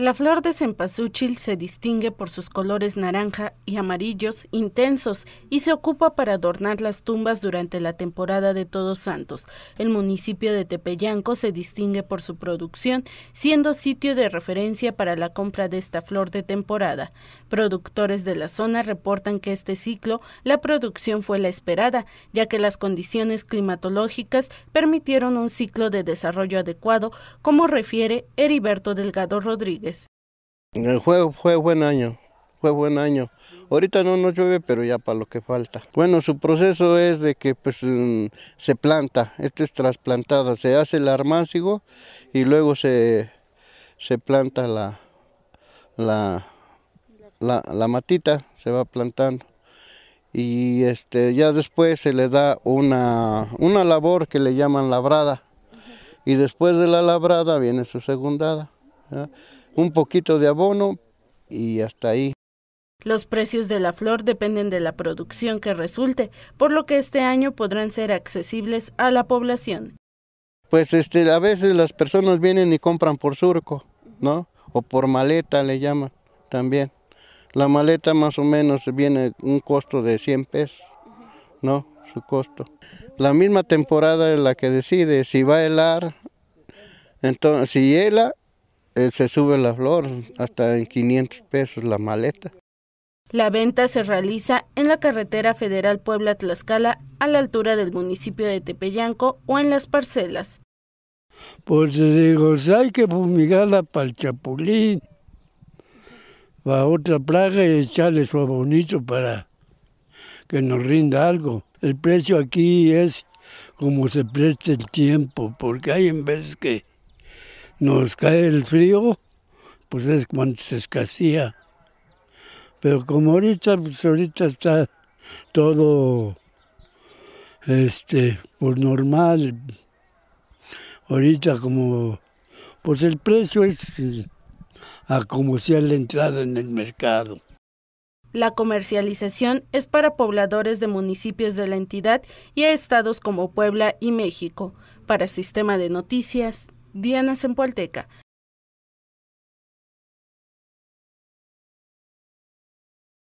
La flor de cempasúchil se distingue por sus colores naranja y amarillos intensos y se ocupa para adornar las tumbas durante la temporada de Todos Santos. El municipio de Tepeyanco se distingue por su producción, siendo sitio de referencia para la compra de esta flor de temporada. Productores de la zona reportan que este ciclo la producción fue la esperada, ya que las condiciones climatológicas permitieron un ciclo de desarrollo adecuado, como refiere Heriberto Delgado Rodríguez el Fue, fue buen año, fue buen año. Ahorita no nos llueve, pero ya para lo que falta. Bueno, su proceso es de que pues, mm, se planta, este es trasplantada, se hace el armácigo y luego se, se planta la, la, la, la, matita, se va plantando. Y este, ya después se le da una, una labor que le llaman labrada. Y después de la labrada viene su segundada un poquito de abono y hasta ahí. Los precios de la flor dependen de la producción que resulte, por lo que este año podrán ser accesibles a la población. Pues este, a veces las personas vienen y compran por surco, ¿no? O por maleta le llaman también. La maleta más o menos viene un costo de 100 pesos, ¿no? Su costo. La misma temporada es la que decide si va a helar, entonces si hela eh, se sube la flor hasta en 500 pesos la maleta. La venta se realiza en la carretera federal Puebla-Tlaxcala a la altura del municipio de Tepeyanco o en las parcelas. Pues digo, pues, hay que fumigarla para el chapulín, para otra plaga y echarle su abonito para que nos rinda algo. El precio aquí es como se preste el tiempo, porque hay en vez que nos cae el frío, pues es cuando se escasea. Pero como ahorita, pues ahorita está todo este, por pues normal. Ahorita como, pues el precio es a como sea la entrada en el mercado. La comercialización es para pobladores de municipios de la entidad y a estados como Puebla y México. Para Sistema de Noticias, Diana Sempolteca